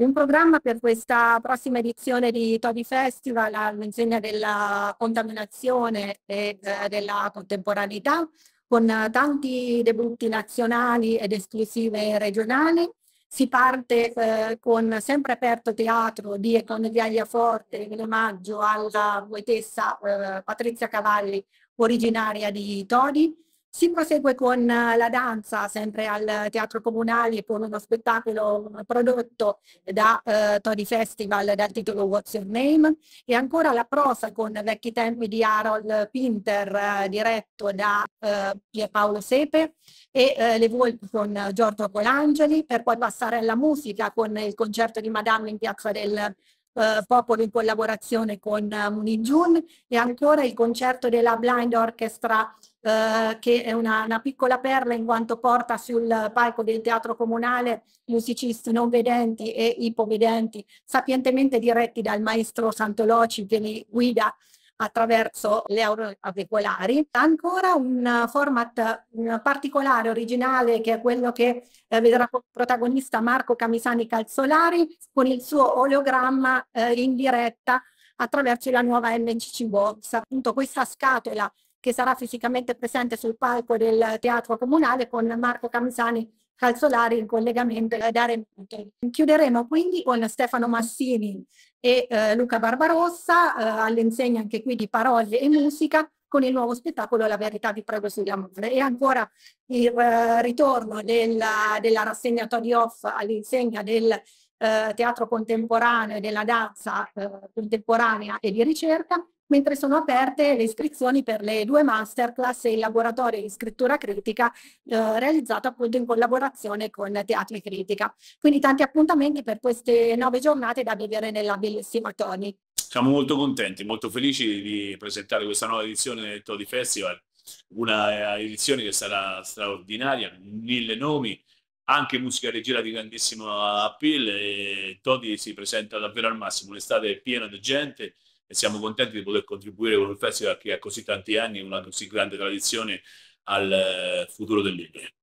In programma per questa prossima edizione di Todi Festival all'insegna della contaminazione e eh, della contemporaneità con tanti debutti nazionali ed esclusive regionali. Si parte eh, con sempre aperto teatro di Economia Forte in omaggio alla poetessa eh, Patrizia Cavalli originaria di Todi si prosegue con eh, la danza, sempre al Teatro Comunale, con uno spettacolo prodotto da eh, Tori Festival dal titolo What's Your Name e ancora la prosa con Vecchi Tempi di Harold Pinter, eh, diretto da eh, Pierpaolo Sepe e eh, Le Volpi con Giorgio Colangeli, per poi passare alla musica con il concerto di Madame in Piazza del eh, popolo in collaborazione con eh, Munijun e ancora il concerto della Blind Orchestra eh, che è una, una, piccola perla in quanto porta sul palco del teatro comunale musicisti non vedenti e ipovedenti sapientemente diretti dal maestro Santoloci che li guida attraverso le aurore auricolari. Ancora un format particolare, originale, che è quello che eh, vedrà protagonista Marco Camisani Calzolari con il suo oleogramma eh, in diretta attraverso la nuova MCC Box. Appunto questa scatola che sarà fisicamente presente sul palco del Teatro Comunale con Marco Camisani calzolare il collegamento e dare Chiuderemo quindi con Stefano Massini e eh, Luca Barbarossa, eh, all'insegna anche qui di parole e musica, con il nuovo spettacolo La verità vi prego sull'amore. E ancora il eh, ritorno della, della rassegna Toddy Off all'insegna del eh, teatro contemporaneo e della danza eh, contemporanea e di ricerca, mentre sono aperte le iscrizioni per le due masterclass e il laboratorio di scrittura critica eh, realizzato appunto in collaborazione con Teatri Critica. Quindi tanti appuntamenti per queste nove giornate da vivere nella bellissima Toni. Siamo molto contenti, molto felici di presentare questa nuova edizione del Todi Festival, una eh, edizione che sarà straordinaria, mille nomi, anche musica leggera di grandissimo appeal e Todi si presenta davvero al massimo, un'estate piena di gente e siamo contenti di poter contribuire con un festival che ha così tanti anni e una così grande tradizione al eh, futuro del libro.